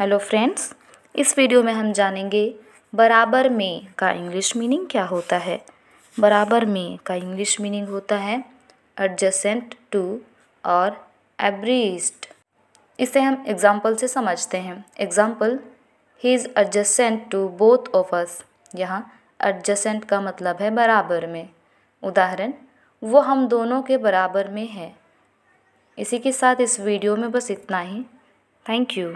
hello friends इस video में हम जानेंगे बराबर में का इंग्लिश मीनिंग क्या होता है बराबर में का इंग्लिश मीनिंग होता है एडजेसेंट टू और एब्रीस्ट इसे हम एग्जाम्पल से समझते हैं एग्जाम्पल ही is adjacent to both of us यहाँ एडजेसेंट का मतलब है बराबर में उदाहरण वो हम दोनों के बराबर में है इसी के साथ इस वीडियो में बस इतना ही थैंक यू